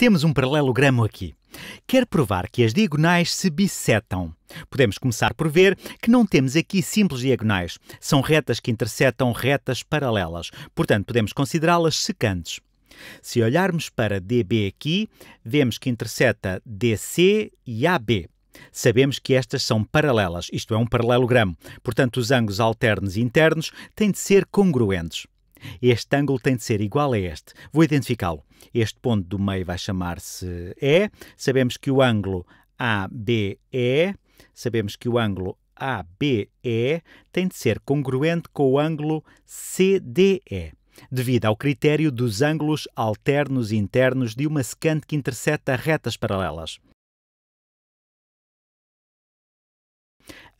Temos um paralelogramo aqui. Quer provar que as diagonais se bissetam. Podemos começar por ver que não temos aqui simples diagonais. São retas que interceptam retas paralelas. Portanto, podemos considerá-las secantes. Se olharmos para DB aqui, vemos que interceta DC e AB. Sabemos que estas são paralelas, isto é, um paralelogramo. Portanto, os ângulos alternos e internos têm de ser congruentes. Este ângulo tem de ser igual a este. Vou identificá-lo. Este ponto do meio vai chamar-se E. Sabemos que o ângulo ABE, sabemos que o ângulo ABE tem de ser congruente com o ângulo CDE devido ao critério dos ângulos alternos internos de uma secante que intercepta retas paralelas.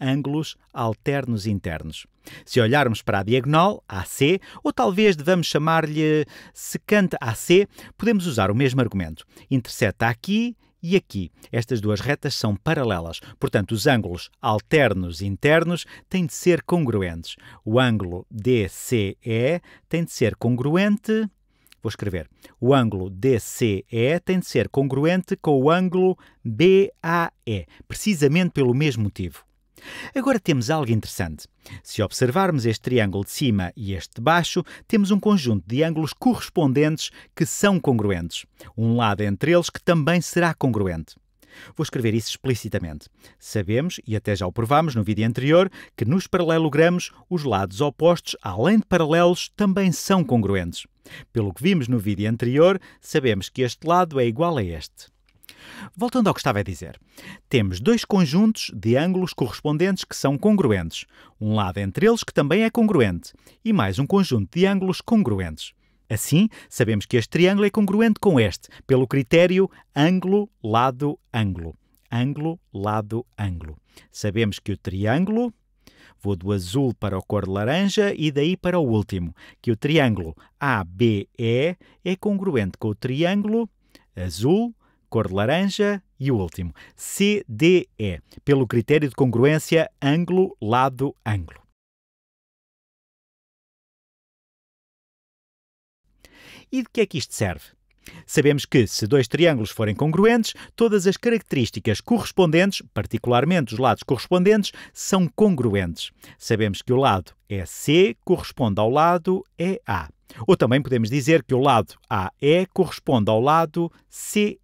ângulos alternos internos. Se olharmos para a diagonal, AC, ou talvez devamos chamar-lhe secante AC, podemos usar o mesmo argumento. Interseta aqui e aqui. Estas duas retas são paralelas, portanto, os ângulos alternos internos têm de ser congruentes. O ângulo DCE tem de ser congruente. Vou escrever. O ângulo DCE tem de ser congruente com o ângulo BAE, precisamente pelo mesmo motivo. Agora temos algo interessante. Se observarmos este triângulo de cima e este de baixo, temos um conjunto de ângulos correspondentes que são congruentes. Um lado entre eles que também será congruente. Vou escrever isso explicitamente. Sabemos, e até já o provámos no vídeo anterior, que nos paralelogramos os lados opostos, além de paralelos, também são congruentes. Pelo que vimos no vídeo anterior, sabemos que este lado é igual a este. Voltando ao que estava a dizer, temos dois conjuntos de ângulos correspondentes que são congruentes, um lado entre eles que também é congruente, e mais um conjunto de ângulos congruentes. Assim, sabemos que este triângulo é congruente com este, pelo critério ângulo-lado-ângulo. Ângulo-lado-ângulo. Sabemos que o triângulo Vou do azul para o cor de laranja e daí para o último, que o triângulo ABE é congruente com o triângulo azul cor de laranja e o último, CDE, pelo critério de congruência ângulo-lado-ângulo. E de que é que isto serve? Sabemos que, se dois triângulos forem congruentes, todas as características correspondentes, particularmente os lados correspondentes, são congruentes. Sabemos que o lado EC é corresponde ao lado EA. Ou também podemos dizer que o lado AE corresponde ao lado CE.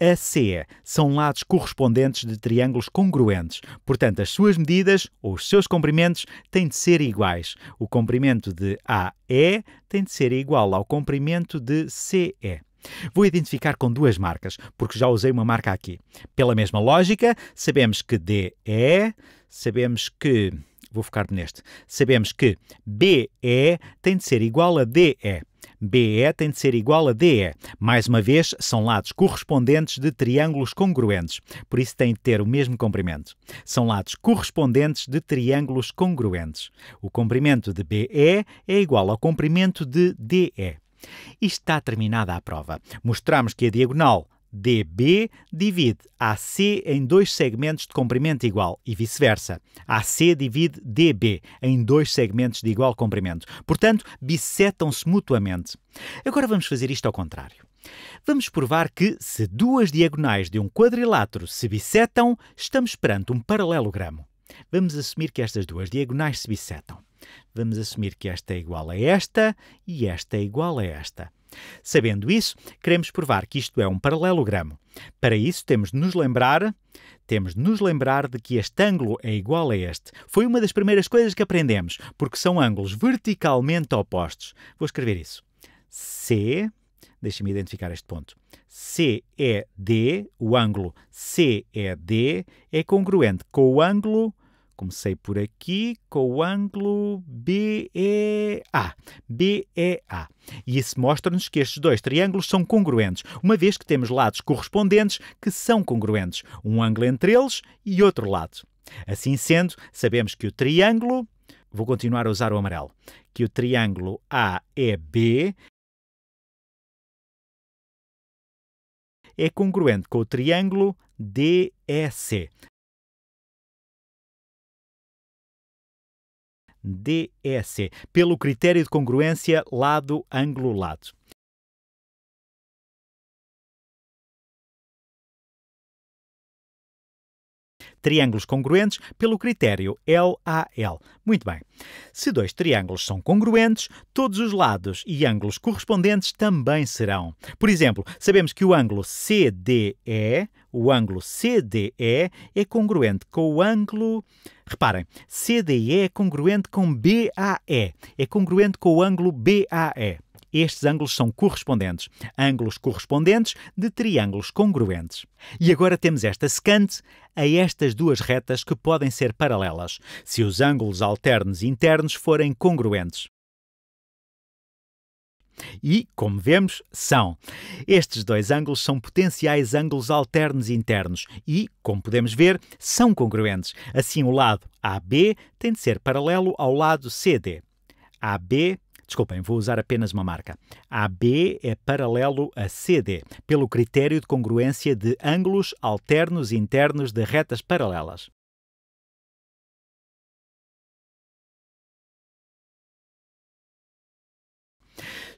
ACE são lados correspondentes de triângulos congruentes. Portanto, as suas medidas ou os seus comprimentos têm de ser iguais. O comprimento de AE tem de ser igual ao comprimento de CE. Vou identificar com duas marcas, porque já usei uma marca aqui. Pela mesma lógica, sabemos que DE, sabemos que. Vou focar neste. Sabemos que BE tem de ser igual a DE. BE tem de ser igual a DE. Mais uma vez, são lados correspondentes de triângulos congruentes, por isso têm de ter o mesmo comprimento. São lados correspondentes de triângulos congruentes. O comprimento de BE é igual ao comprimento de DE. E está terminada a prova. Mostramos que a diagonal DB divide AC em dois segmentos de comprimento igual e vice-versa. AC divide DB em dois segmentos de igual comprimento. Portanto, bissetam-se mutuamente. Agora vamos fazer isto ao contrário. Vamos provar que, se duas diagonais de um quadrilátero se bissetam, estamos perante um paralelogramo. Vamos assumir que estas duas diagonais se bissetam. Vamos assumir que esta é igual a esta e esta é igual a esta. Sabendo isso, queremos provar que isto é um paralelogramo. Para isso, temos de nos lembrar, temos de nos lembrar de que este ângulo é igual a este. Foi uma das primeiras coisas que aprendemos, porque são ângulos verticalmente opostos. Vou escrever isso. C, deixa-me identificar este ponto. CED, o ângulo CED é congruente com o ângulo Comecei por aqui com o ângulo BEA. BEA. E isso mostra-nos que estes dois triângulos são congruentes, uma vez que temos lados correspondentes que são congruentes, um ângulo entre eles e outro lado. Assim sendo, sabemos que o triângulo, vou continuar a usar o amarelo, que o triângulo AEB é, é congruente com o triângulo DEC. DEC, pelo critério de congruência lado-ângulo-lado. triângulos congruentes pelo critério LAL. Muito bem. Se dois triângulos são congruentes, todos os lados e ângulos correspondentes também serão. Por exemplo, sabemos que o ângulo CDE o ângulo CDE é congruente com o ângulo. Reparem, CDE é congruente com BAE, é congruente com o ângulo BAE. Estes ângulos são correspondentes, ângulos correspondentes de triângulos congruentes. E agora temos esta secante a estas duas retas que podem ser paralelas, se os ângulos alternos internos forem congruentes. E, como vemos, são. Estes dois ângulos são potenciais ângulos alternos internos e, como podemos ver, são congruentes. Assim, o lado AB tem de ser paralelo ao lado CD. AB Desculpem, vou usar apenas uma marca. AB é paralelo a CD, pelo critério de congruência de ângulos alternos internos de retas paralelas.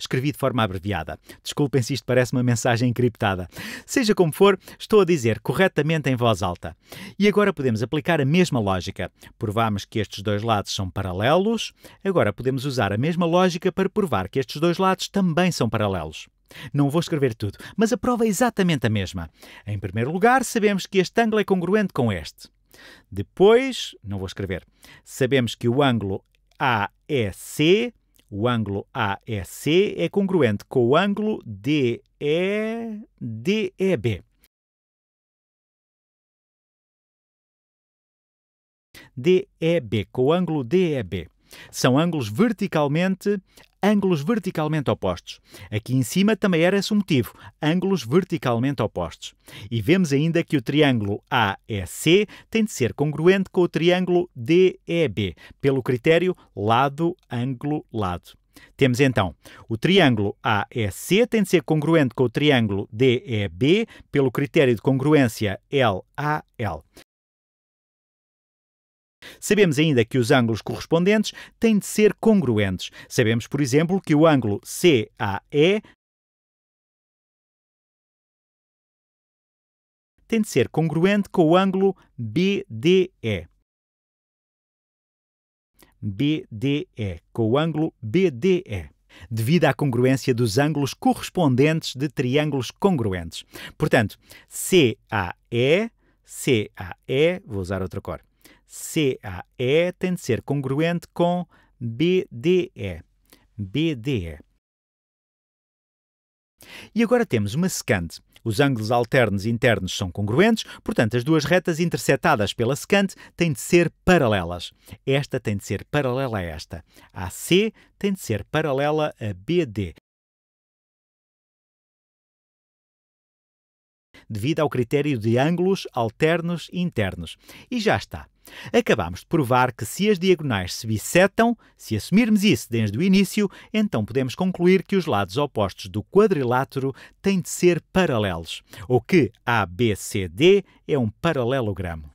Escrevi de forma abreviada. Desculpem se isto parece uma mensagem encriptada. Seja como for, estou a dizer corretamente em voz alta. E agora podemos aplicar a mesma lógica. Provamos que estes dois lados são paralelos, agora podemos usar a mesma lógica para provar que estes dois lados também são paralelos. Não vou escrever tudo, mas a prova é exatamente a mesma. Em primeiro lugar, sabemos que este ângulo é congruente com este. Depois, não vou escrever, sabemos que o ângulo AEC é o ângulo AEC é, é congruente com o ângulo DEDEB. DEB, com o ângulo DEB. São ângulos verticalmente ângulos verticalmente opostos. Aqui em cima também era esse o motivo, ângulos verticalmente opostos. E vemos ainda que o triângulo AEC é tem de ser congruente com o triângulo DEB, é pelo critério lado, ângulo, lado. Temos então o triângulo AEC é tem de ser congruente com o triângulo DEB pelo critério de congruência LAL. Sabemos ainda que os ângulos correspondentes têm de ser congruentes. Sabemos, por exemplo, que o ângulo CAE tem de ser congruente com o ângulo BDE. BDE, com o ângulo BDE devido à congruência dos ângulos correspondentes de triângulos congruentes. Portanto, CAE, CAE, vou usar outra cor, CAE tem de ser congruente com BDE. BDE. E agora temos uma secante. Os ângulos alternos internos são congruentes, portanto, as duas retas interceptadas pela secante têm de ser paralelas. Esta tem de ser paralela a esta. A C tem de ser paralela a BD. Devido ao critério de ângulos alternos internos. E já está. Acabamos de provar que se as diagonais se bissetam, se assumirmos isso desde o início, então podemos concluir que os lados opostos do quadrilátero têm de ser paralelos, ou que ABCD é um paralelogramo.